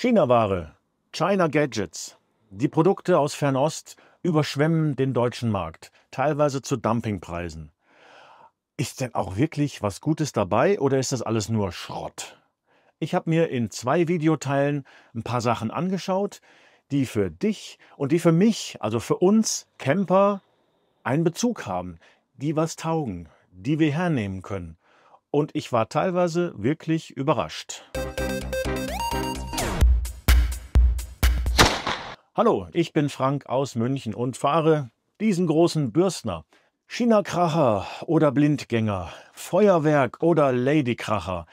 China-Ware, China Gadgets. Die Produkte aus Fernost überschwemmen den deutschen Markt, teilweise zu Dumpingpreisen. Ist denn auch wirklich was Gutes dabei oder ist das alles nur Schrott? Ich habe mir in zwei Videoteilen ein paar Sachen angeschaut, die für dich und die für mich, also für uns Camper, einen Bezug haben, die was taugen, die wir hernehmen können. Und ich war teilweise wirklich überrascht. Hallo, ich bin Frank aus München und fahre diesen großen Bürstner. China-Kracher oder Blindgänger, Feuerwerk oder Lady-Kracher.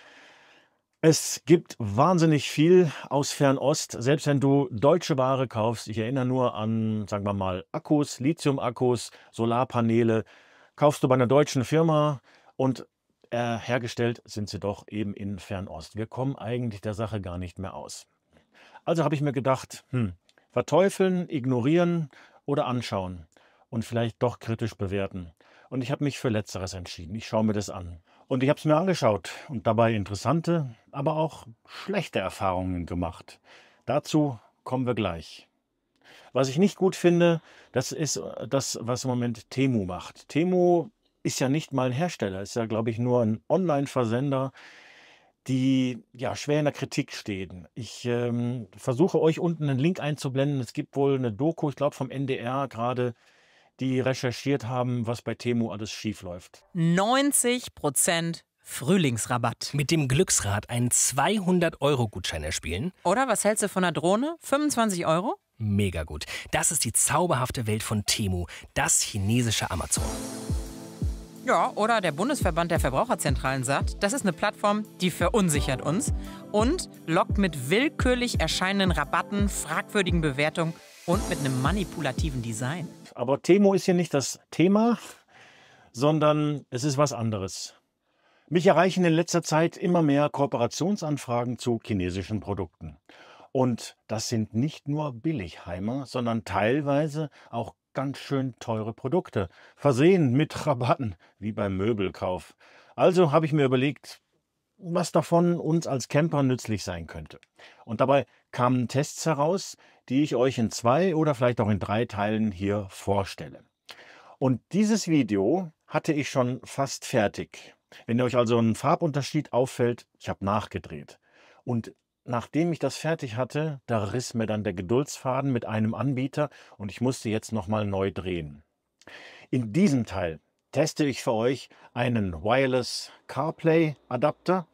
Es gibt wahnsinnig viel aus Fernost, selbst wenn du deutsche Ware kaufst. Ich erinnere nur an, sagen wir mal, Akkus, Lithium-Akkus, Solarpaneele. Kaufst du bei einer deutschen Firma und äh, hergestellt sind sie doch eben in Fernost. Wir kommen eigentlich der Sache gar nicht mehr aus. Also habe ich mir gedacht, hm, verteufeln, ignorieren oder anschauen und vielleicht doch kritisch bewerten. Und ich habe mich für letzteres entschieden. Ich schaue mir das an. Und ich habe es mir angeschaut und dabei interessante, aber auch schlechte Erfahrungen gemacht. Dazu kommen wir gleich. Was ich nicht gut finde, das ist das, was im Moment Temu macht. Temu ist ja nicht mal ein Hersteller, ist ja, glaube ich, nur ein Online-Versender, die ja schwer in der Kritik stehen. Ich ähm, versuche euch unten einen Link einzublenden. Es gibt wohl eine Doku, ich glaube vom NDR gerade, die recherchiert haben, was bei Temu alles schief läuft. 90 Prozent Frühlingsrabatt. Mit dem Glücksrad einen 200-Euro-Gutschein erspielen. Oder was hältst du von einer Drohne? 25 Euro? Mega gut. Das ist die zauberhafte Welt von Temu, das chinesische Amazon. Ja, oder der Bundesverband der Verbraucherzentralen sagt, das ist eine Plattform, die verunsichert uns und lockt mit willkürlich erscheinenden Rabatten, fragwürdigen Bewertungen und mit einem manipulativen Design. Aber Temo ist hier nicht das Thema, sondern es ist was anderes. Mich erreichen in letzter Zeit immer mehr Kooperationsanfragen zu chinesischen Produkten. Und das sind nicht nur Billigheimer, sondern teilweise auch ganz schön teure Produkte, versehen mit Rabatten, wie beim Möbelkauf. Also habe ich mir überlegt, was davon uns als Camper nützlich sein könnte. Und dabei kamen Tests heraus, die ich euch in zwei oder vielleicht auch in drei Teilen hier vorstelle. Und dieses Video hatte ich schon fast fertig. Wenn euch also ein Farbunterschied auffällt, ich habe nachgedreht. Und nachdem ich das fertig hatte, da riss mir dann der Geduldsfaden mit einem Anbieter und ich musste jetzt nochmal neu drehen. In diesem Teil teste ich für euch einen Wireless CarPlay Adapter.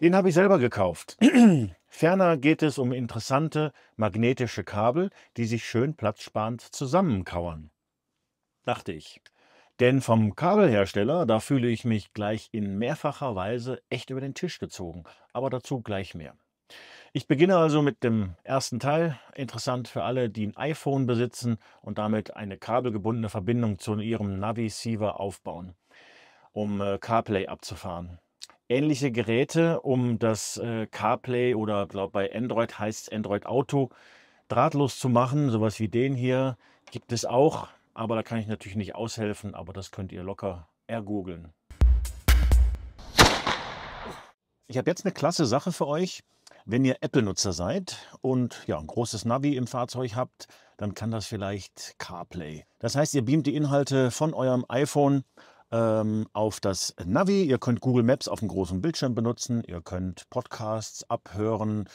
Den habe ich selber gekauft. Ferner geht es um interessante magnetische Kabel, die sich schön platzsparend zusammenkauern. Dachte ich. Denn vom Kabelhersteller, da fühle ich mich gleich in mehrfacher Weise echt über den Tisch gezogen. Aber dazu gleich mehr. Ich beginne also mit dem ersten Teil, interessant für alle, die ein iPhone besitzen und damit eine kabelgebundene Verbindung zu ihrem navi siever aufbauen, um äh, CarPlay abzufahren. Ähnliche Geräte, um das äh, CarPlay oder glaube bei Android heißt es Android Auto drahtlos zu machen, sowas wie den hier, gibt es auch, aber da kann ich natürlich nicht aushelfen, aber das könnt ihr locker ergoogeln. Ich habe jetzt eine klasse Sache für euch. Wenn ihr Apple-Nutzer seid und ja, ein großes Navi im Fahrzeug habt, dann kann das vielleicht CarPlay. Das heißt, ihr beamt die Inhalte von eurem iPhone ähm, auf das Navi. Ihr könnt Google Maps auf dem großen Bildschirm benutzen. Ihr könnt Podcasts abhören.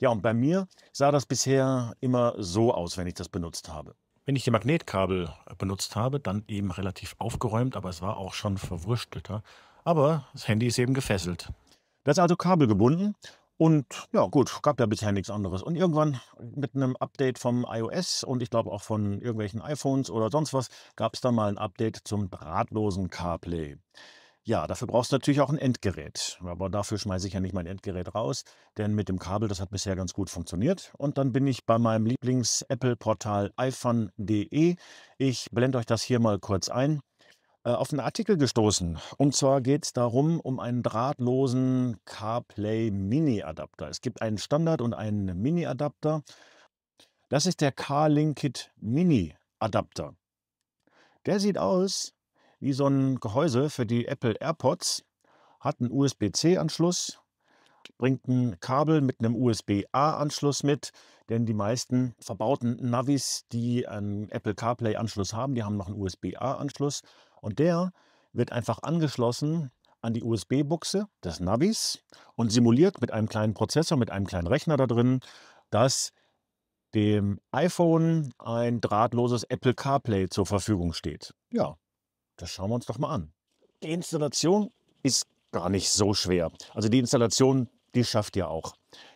Ja, und bei mir sah das bisher immer so aus, wenn ich das benutzt habe. Wenn ich die Magnetkabel benutzt habe, dann eben relativ aufgeräumt, aber es war auch schon verwurschtelter. Aber das Handy ist eben gefesselt. Das ist also kabelgebunden und ja, gut, gab ja bisher nichts anderes. Und irgendwann mit einem Update vom iOS und ich glaube auch von irgendwelchen iPhones oder sonst was, gab es dann mal ein Update zum drahtlosen CarPlay. Ja, dafür brauchst du natürlich auch ein Endgerät. Aber dafür schmeiße ich ja nicht mein Endgerät raus, denn mit dem Kabel, das hat bisher ganz gut funktioniert. Und dann bin ich bei meinem Lieblings-Apple-Portal iPhone.de. Ich blende euch das hier mal kurz ein. Äh, auf einen Artikel gestoßen. Und zwar geht es darum, um einen drahtlosen CarPlay Mini-Adapter. Es gibt einen Standard- und einen Mini-Adapter. Das ist der CarLinkit Mini-Adapter. Der sieht aus wie so ein Gehäuse für die Apple AirPods, hat einen USB-C-Anschluss, bringt ein Kabel mit einem USB-A-Anschluss mit, denn die meisten verbauten Navis, die einen Apple CarPlay-Anschluss haben, die haben noch einen USB-A-Anschluss und der wird einfach angeschlossen an die USB-Buchse des Navis und simuliert mit einem kleinen Prozessor, mit einem kleinen Rechner da drin, dass dem iPhone ein drahtloses Apple CarPlay zur Verfügung steht. Ja, das schauen wir uns doch mal an. Die Installation ist gar nicht so schwer. Also die Installation, die schafft ihr auch.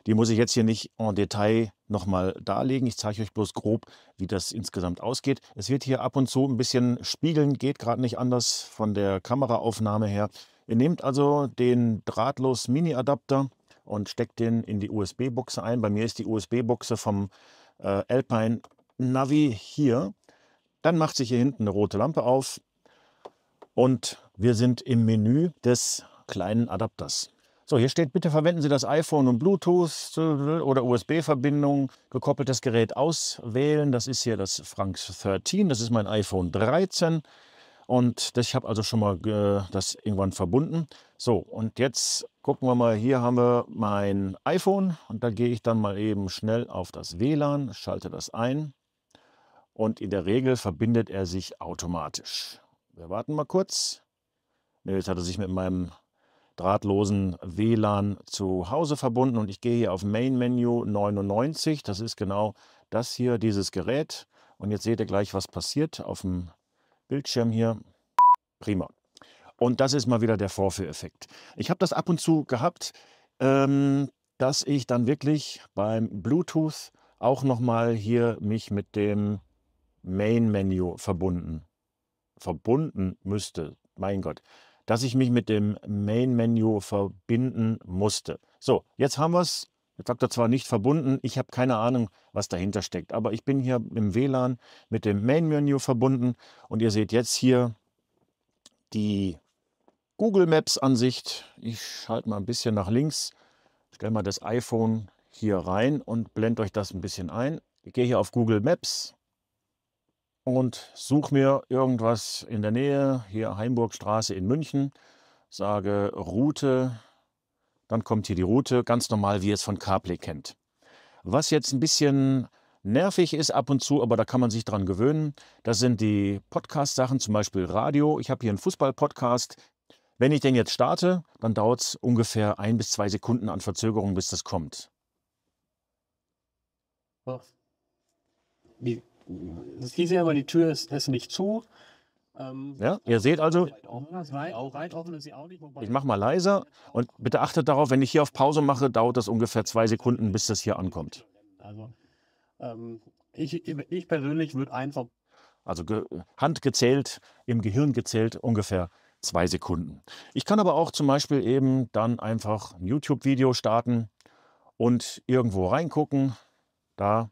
Die muss ich jetzt hier nicht en Detail nochmal darlegen. Ich zeige euch bloß grob, wie das insgesamt ausgeht. Es wird hier ab und zu ein bisschen spiegeln, geht gerade nicht anders von der Kameraaufnahme her. Ihr nehmt also den drahtlos Mini-Adapter und steckt den in die USB-Buchse ein. Bei mir ist die USB-Buchse vom äh, Alpine Navi hier. Dann macht sich hier hinten eine rote Lampe auf und wir sind im Menü des kleinen Adapters. So, hier steht, bitte verwenden Sie das iPhone und Bluetooth oder USB-Verbindung, gekoppeltes Gerät auswählen. Das ist hier das Franks 13, das ist mein iPhone 13. Und das, ich habe also schon mal äh, das irgendwann verbunden. So, und jetzt gucken wir mal, hier haben wir mein iPhone. Und da gehe ich dann mal eben schnell auf das WLAN, schalte das ein. Und in der Regel verbindet er sich automatisch. Wir warten mal kurz. Ne, jetzt hat er sich mit meinem drahtlosen WLAN zu Hause verbunden und ich gehe hier auf Main Menu 99. Das ist genau das hier, dieses Gerät. Und jetzt seht ihr gleich, was passiert auf dem Bildschirm hier. Prima. Und das ist mal wieder der Vorführeffekt. Ich habe das ab und zu gehabt, ähm, dass ich dann wirklich beim Bluetooth auch nochmal hier mich mit dem main Menu verbunden verbunden müsste. Mein Gott dass ich mich mit dem main Menu verbinden musste. So, jetzt haben wir es. Jetzt sagt er zwar nicht verbunden, ich habe keine Ahnung, was dahinter steckt, aber ich bin hier im WLAN mit dem main Menu verbunden und ihr seht jetzt hier die Google Maps-Ansicht. Ich schalte mal ein bisschen nach links, stelle mal das iPhone hier rein und blende euch das ein bisschen ein. Ich gehe hier auf Google Maps und suche mir irgendwas in der Nähe, hier Heimburgstraße in München, sage Route, dann kommt hier die Route, ganz normal, wie ihr es von CarPlay kennt. Was jetzt ein bisschen nervig ist ab und zu, aber da kann man sich dran gewöhnen, das sind die Podcast-Sachen, zum Beispiel Radio. Ich habe hier einen Fußball-Podcast. Wenn ich den jetzt starte, dann dauert es ungefähr ein bis zwei Sekunden an Verzögerung, bis das kommt. Was? Wie, es hieß ja aber die Tür ist, ist nicht zu. Ähm, ja, ihr seht also, ich mache mal leiser und bitte achtet darauf, wenn ich hier auf Pause mache, dauert das ungefähr zwei Sekunden, bis das hier ankommt. Also, ähm, ich, ich persönlich würde einfach. Also Hand gezählt, im Gehirn gezählt, ungefähr zwei Sekunden. Ich kann aber auch zum Beispiel eben dann einfach ein YouTube-Video starten und irgendwo reingucken. Da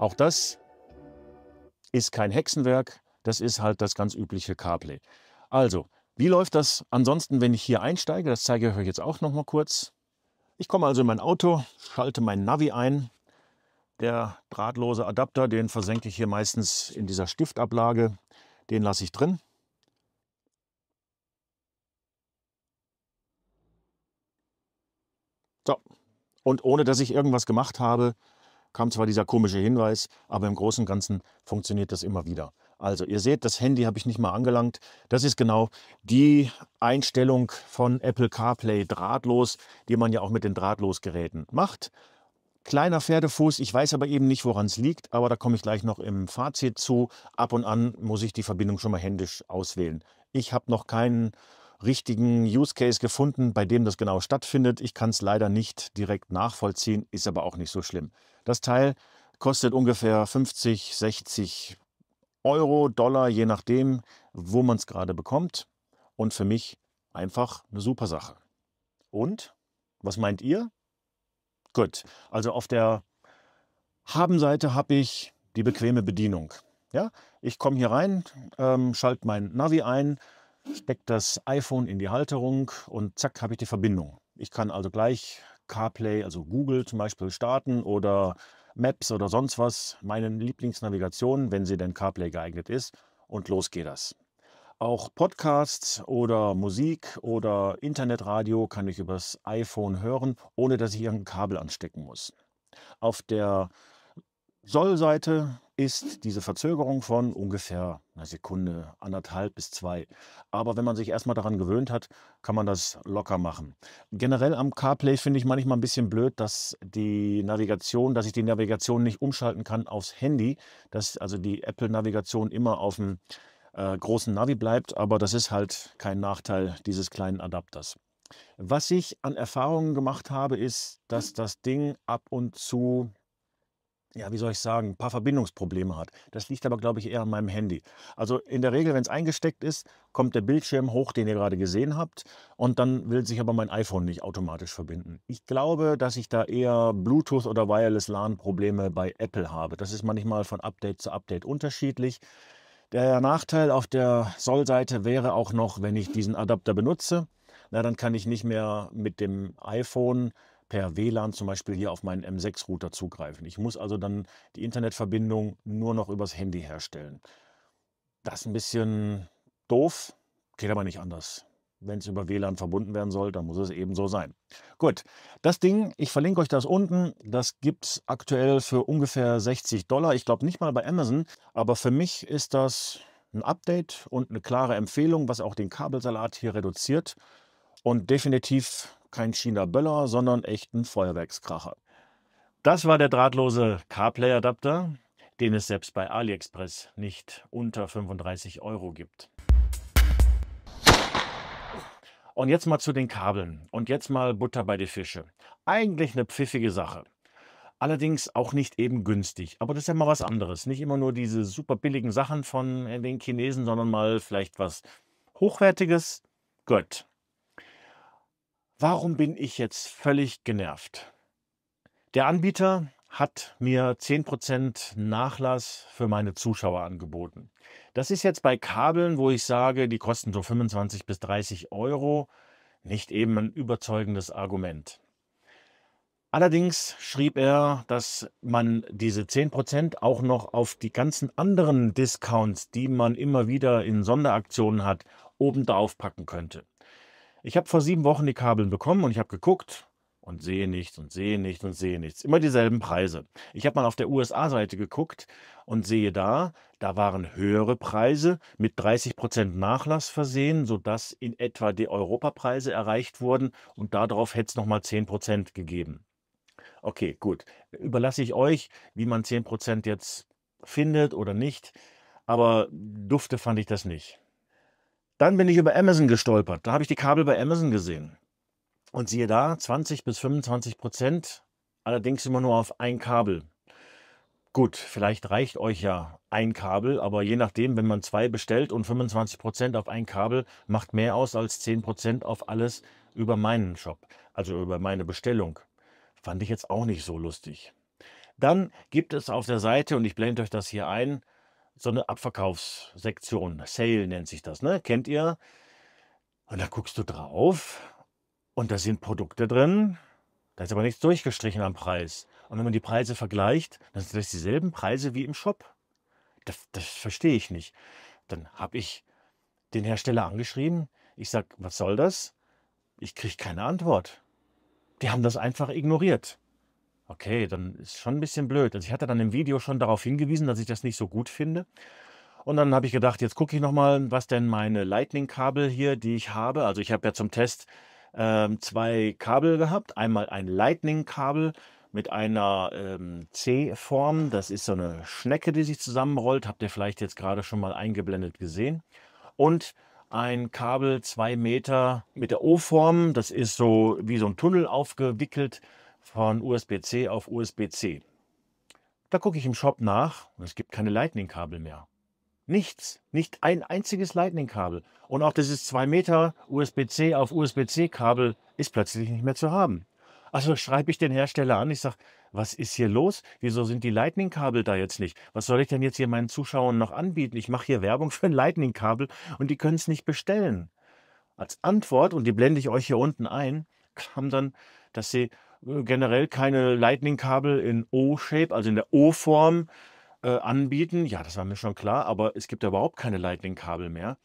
Auch das ist kein Hexenwerk, das ist halt das ganz übliche CarPlay. Also, wie läuft das ansonsten, wenn ich hier einsteige? Das zeige ich euch jetzt auch noch mal kurz. Ich komme also in mein Auto, schalte mein Navi ein. Der drahtlose Adapter, den versenke ich hier meistens in dieser Stiftablage. Den lasse ich drin. So, und ohne dass ich irgendwas gemacht habe, kam zwar dieser komische Hinweis, aber im Großen und Ganzen funktioniert das immer wieder. Also ihr seht, das Handy habe ich nicht mal angelangt. Das ist genau die Einstellung von Apple CarPlay drahtlos, die man ja auch mit den Drahtlosgeräten macht. Kleiner Pferdefuß, ich weiß aber eben nicht, woran es liegt, aber da komme ich gleich noch im Fazit zu. Ab und an muss ich die Verbindung schon mal händisch auswählen. Ich habe noch keinen richtigen Use Case gefunden, bei dem das genau stattfindet. Ich kann es leider nicht direkt nachvollziehen, ist aber auch nicht so schlimm. Das Teil kostet ungefähr 50, 60 Euro, Dollar, je nachdem, wo man es gerade bekommt. Und für mich einfach eine super Sache. Und was meint ihr? Gut, also auf der Haben-Seite habe ich die bequeme Bedienung. Ja, ich komme hier rein, ähm, schalte mein Navi ein stecke das iPhone in die Halterung und zack habe ich die Verbindung. Ich kann also gleich CarPlay, also Google zum Beispiel starten oder Maps oder sonst was, meine Lieblingsnavigation, wenn sie denn CarPlay geeignet ist. Und los geht das. Auch Podcasts oder Musik oder Internetradio kann ich übers iPhone hören, ohne dass ich ein Kabel anstecken muss. Auf der Sollseite ist diese Verzögerung von ungefähr einer Sekunde, anderthalb bis zwei. Aber wenn man sich erstmal daran gewöhnt hat, kann man das locker machen. Generell am CarPlay finde ich manchmal ein bisschen blöd, dass die Navigation, dass ich die Navigation nicht umschalten kann aufs Handy, dass also die Apple-Navigation immer auf dem äh, großen Navi bleibt, aber das ist halt kein Nachteil dieses kleinen Adapters. Was ich an Erfahrungen gemacht habe, ist, dass das Ding ab und zu ja, wie soll ich sagen, ein paar Verbindungsprobleme hat. Das liegt aber, glaube ich, eher an meinem Handy. Also in der Regel, wenn es eingesteckt ist, kommt der Bildschirm hoch, den ihr gerade gesehen habt, und dann will sich aber mein iPhone nicht automatisch verbinden. Ich glaube, dass ich da eher Bluetooth oder Wireless LAN-Probleme bei Apple habe. Das ist manchmal von Update zu Update unterschiedlich. Der Nachteil auf der Soll-Seite wäre auch noch, wenn ich diesen Adapter benutze, na, dann kann ich nicht mehr mit dem iPhone per WLAN zum Beispiel hier auf meinen M6-Router zugreifen. Ich muss also dann die Internetverbindung nur noch übers Handy herstellen. Das ist ein bisschen doof, geht aber nicht anders. Wenn es über WLAN verbunden werden soll, dann muss es eben so sein. Gut, das Ding, ich verlinke euch das unten, das gibt es aktuell für ungefähr 60 Dollar. Ich glaube nicht mal bei Amazon, aber für mich ist das ein Update und eine klare Empfehlung, was auch den Kabelsalat hier reduziert und definitiv kein China-Böller, sondern echten Feuerwerkskracher. Das war der drahtlose CarPlay-Adapter, den es selbst bei AliExpress nicht unter 35 Euro gibt. Und jetzt mal zu den Kabeln und jetzt mal Butter bei die Fische. Eigentlich eine pfiffige Sache. Allerdings auch nicht eben günstig. Aber das ist ja mal was anderes. Nicht immer nur diese super billigen Sachen von äh, den Chinesen, sondern mal vielleicht was Hochwertiges. Gut. Warum bin ich jetzt völlig genervt? Der Anbieter hat mir 10% Nachlass für meine Zuschauer angeboten. Das ist jetzt bei Kabeln, wo ich sage, die kosten so 25 bis 30 Euro, nicht eben ein überzeugendes Argument. Allerdings schrieb er, dass man diese 10% auch noch auf die ganzen anderen Discounts, die man immer wieder in Sonderaktionen hat, obendrauf packen könnte. Ich habe vor sieben Wochen die Kabeln bekommen und ich habe geguckt und sehe nichts und sehe nichts und sehe nichts. Immer dieselben Preise. Ich habe mal auf der USA-Seite geguckt und sehe da, da waren höhere Preise mit 30% Prozent Nachlass versehen, sodass in etwa die Europapreise erreicht wurden und darauf hätte es nochmal 10% gegeben. Okay, gut. Überlasse ich euch, wie man 10% jetzt findet oder nicht. Aber dufte fand ich das nicht. Dann bin ich über Amazon gestolpert. Da habe ich die Kabel bei Amazon gesehen. Und siehe da, 20 bis 25 Prozent, allerdings immer nur auf ein Kabel. Gut, vielleicht reicht euch ja ein Kabel, aber je nachdem, wenn man zwei bestellt und 25% Prozent auf ein Kabel, macht mehr aus als 10% Prozent auf alles über meinen Shop, also über meine Bestellung. Fand ich jetzt auch nicht so lustig. Dann gibt es auf der Seite, und ich blende euch das hier ein, so eine Abverkaufssektion, Sale nennt sich das, ne? Kennt ihr? Und da guckst du drauf und da sind Produkte drin, da ist aber nichts durchgestrichen am Preis. Und wenn man die Preise vergleicht, dann sind das dieselben Preise wie im Shop. Das, das verstehe ich nicht. Dann habe ich den Hersteller angeschrieben. Ich sage, was soll das? Ich kriege keine Antwort. Die haben das einfach ignoriert. Okay, dann ist schon ein bisschen blöd. Also ich hatte dann im Video schon darauf hingewiesen, dass ich das nicht so gut finde. Und dann habe ich gedacht, jetzt gucke ich nochmal, was denn meine Lightning-Kabel hier, die ich habe. Also ich habe ja zum Test ähm, zwei Kabel gehabt. Einmal ein Lightning-Kabel mit einer ähm, C-Form. Das ist so eine Schnecke, die sich zusammenrollt. Habt ihr vielleicht jetzt gerade schon mal eingeblendet gesehen. Und ein Kabel zwei Meter mit der O-Form. Das ist so wie so ein Tunnel aufgewickelt von USB-C auf USB-C. Da gucke ich im Shop nach und es gibt keine Lightning-Kabel mehr. Nichts, nicht ein einziges Lightning-Kabel. Und auch dieses 2 Meter USB-C auf USB-C-Kabel ist plötzlich nicht mehr zu haben. Also schreibe ich den Hersteller an, ich sage, was ist hier los? Wieso sind die Lightning-Kabel da jetzt nicht? Was soll ich denn jetzt hier meinen Zuschauern noch anbieten? Ich mache hier Werbung für ein Lightning-Kabel und die können es nicht bestellen. Als Antwort, und die blende ich euch hier unten ein, kam dann, dass sie äh, generell keine Lightning-Kabel in O-Shape, also in der O-Form äh, anbieten. Ja, das war mir schon klar, aber es gibt ja überhaupt keine Lightning-Kabel mehr.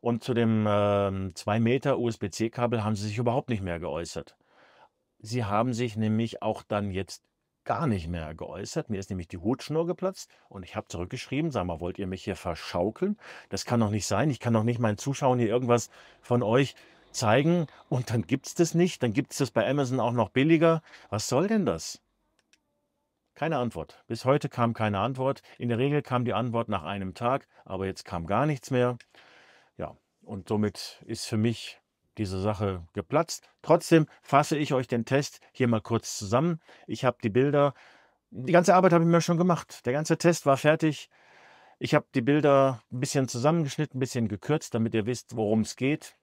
Und zu dem äh, 2 Meter USB-C-Kabel haben sie sich überhaupt nicht mehr geäußert. Sie haben sich nämlich auch dann jetzt gar nicht mehr geäußert. Mir ist nämlich die Hutschnur geplatzt und ich habe zurückgeschrieben, sag mal, wollt ihr mich hier verschaukeln? Das kann doch nicht sein. Ich kann doch nicht meinen Zuschauern hier irgendwas von euch zeigen und dann gibt es das nicht, dann gibt es das bei Amazon auch noch billiger. Was soll denn das? Keine Antwort. Bis heute kam keine Antwort. In der Regel kam die Antwort nach einem Tag, aber jetzt kam gar nichts mehr. Ja, und somit ist für mich diese Sache geplatzt. Trotzdem fasse ich euch den Test hier mal kurz zusammen. Ich habe die Bilder, die ganze Arbeit habe ich mir schon gemacht. Der ganze Test war fertig. Ich habe die Bilder ein bisschen zusammengeschnitten, ein bisschen gekürzt, damit ihr wisst, worum es geht.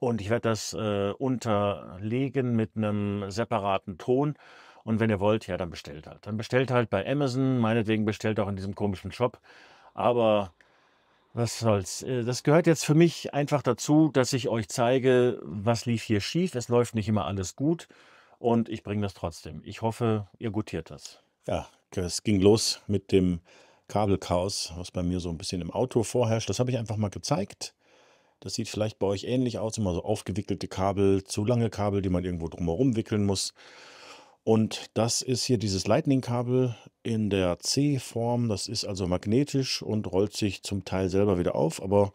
Und ich werde das äh, unterlegen mit einem separaten Ton. Und wenn ihr wollt, ja, dann bestellt halt. Dann bestellt halt bei Amazon, meinetwegen bestellt auch in diesem komischen Shop. Aber was soll's. Äh, das gehört jetzt für mich einfach dazu, dass ich euch zeige, was lief hier schief. Es läuft nicht immer alles gut. Und ich bringe das trotzdem. Ich hoffe, ihr gutiert das. Ja, es ging los mit dem Kabelchaos, was bei mir so ein bisschen im Auto vorherrscht. Das habe ich einfach mal gezeigt. Das sieht vielleicht bei euch ähnlich aus, immer so aufgewickelte Kabel, zu lange Kabel, die man irgendwo drumherum wickeln muss. Und das ist hier dieses Lightning-Kabel in der C-Form. Das ist also magnetisch und rollt sich zum Teil selber wieder auf, aber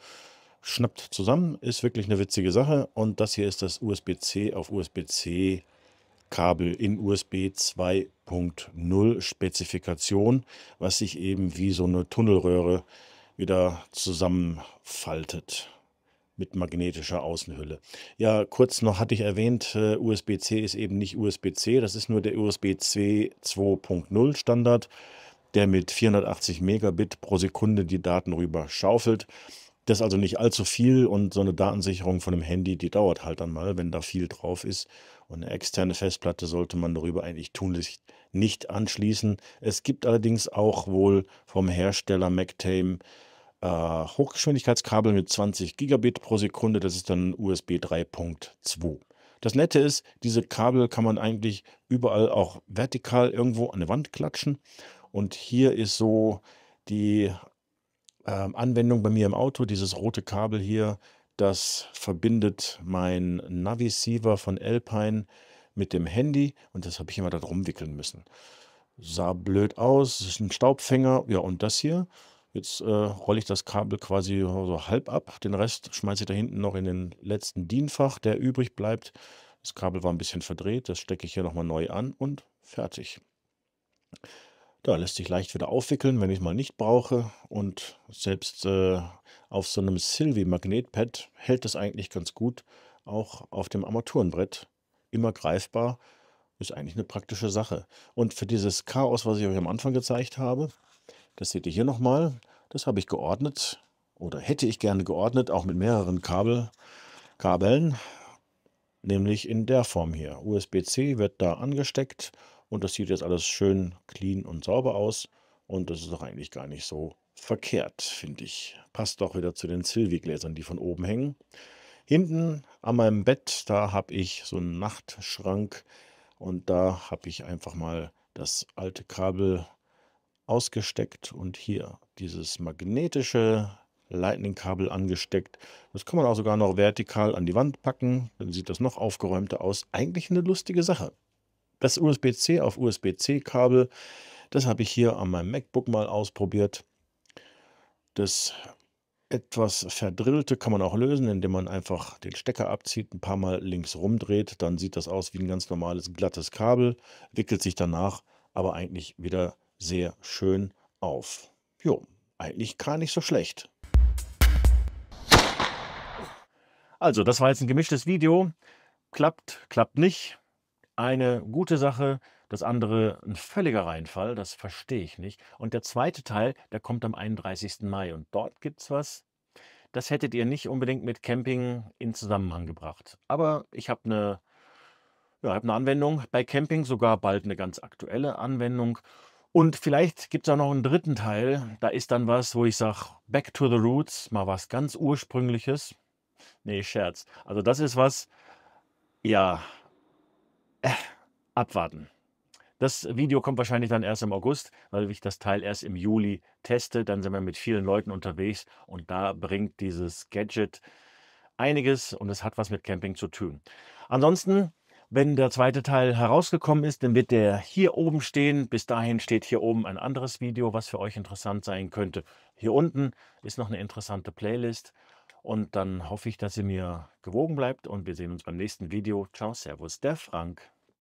schnappt zusammen. Ist wirklich eine witzige Sache. Und das hier ist das USB-C auf USB-C Kabel in USB 2.0 Spezifikation, was sich eben wie so eine Tunnelröhre wieder zusammenfaltet mit magnetischer Außenhülle. Ja, kurz noch hatte ich erwähnt, äh, USB-C ist eben nicht USB-C, das ist nur der USB-C 2.0 Standard, der mit 480 Megabit pro Sekunde die Daten rüber schaufelt. Das ist also nicht allzu viel und so eine Datensicherung von einem Handy, die dauert halt dann mal, wenn da viel drauf ist. Und eine externe Festplatte sollte man darüber eigentlich tunlich nicht anschließen. Es gibt allerdings auch wohl vom Hersteller MacTame äh, Hochgeschwindigkeitskabel mit 20 Gigabit pro Sekunde. Das ist dann USB 3.2. Das Nette ist, diese Kabel kann man eigentlich überall auch vertikal irgendwo an der Wand klatschen. Und hier ist so die äh, Anwendung bei mir im Auto, dieses rote Kabel hier, das verbindet mein Navisiever von Alpine mit dem Handy und das habe ich immer da drum wickeln müssen. Sah blöd aus, ist ein Staubfänger, ja und das hier, Jetzt äh, rolle ich das Kabel quasi so halb ab. Den Rest schmeiße ich da hinten noch in den letzten Dienfach, der übrig bleibt. Das Kabel war ein bisschen verdreht. Das stecke ich hier nochmal neu an und fertig. Da lässt sich leicht wieder aufwickeln, wenn ich es mal nicht brauche. Und selbst äh, auf so einem sylvie magnetpad hält das eigentlich ganz gut. Auch auf dem Armaturenbrett immer greifbar. Ist eigentlich eine praktische Sache. Und für dieses Chaos, was ich euch am Anfang gezeigt habe, das seht ihr hier nochmal. Das habe ich geordnet oder hätte ich gerne geordnet, auch mit mehreren Kabel, Kabeln, nämlich in der Form hier. USB-C wird da angesteckt und das sieht jetzt alles schön clean und sauber aus und das ist doch eigentlich gar nicht so verkehrt, finde ich. Passt doch wieder zu den Silvi-Gläsern, die von oben hängen. Hinten an meinem Bett, da habe ich so einen Nachtschrank und da habe ich einfach mal das alte Kabel ausgesteckt und hier dieses magnetische Lightning-Kabel angesteckt. Das kann man auch sogar noch vertikal an die Wand packen, dann sieht das noch aufgeräumter aus. Eigentlich eine lustige Sache. Das USB-C auf USB-C-Kabel, das habe ich hier an meinem MacBook mal ausprobiert. Das etwas verdrillte kann man auch lösen, indem man einfach den Stecker abzieht, ein paar Mal links rumdreht. Dann sieht das aus wie ein ganz normales glattes Kabel, wickelt sich danach aber eigentlich wieder sehr schön auf. Jo, eigentlich gar nicht so schlecht. Also, das war jetzt ein gemischtes Video. Klappt, klappt nicht. Eine gute Sache, das andere ein völliger Reinfall, das verstehe ich nicht. Und der zweite Teil, der kommt am 31. Mai und dort gibt es was, das hättet ihr nicht unbedingt mit Camping in Zusammenhang gebracht. Aber ich habe eine, ja, hab eine Anwendung bei Camping, sogar bald eine ganz aktuelle Anwendung und vielleicht gibt es auch noch einen dritten Teil. Da ist dann was, wo ich sage, Back to the Roots, mal was ganz Ursprüngliches. Nee, Scherz. Also das ist was, ja, äh, abwarten. Das Video kommt wahrscheinlich dann erst im August, weil ich das Teil erst im Juli teste. Dann sind wir mit vielen Leuten unterwegs und da bringt dieses Gadget einiges und es hat was mit Camping zu tun. Ansonsten wenn der zweite Teil herausgekommen ist, dann wird der hier oben stehen. Bis dahin steht hier oben ein anderes Video, was für euch interessant sein könnte. Hier unten ist noch eine interessante Playlist. Und dann hoffe ich, dass ihr mir gewogen bleibt und wir sehen uns beim nächsten Video. Ciao, Servus, der Frank.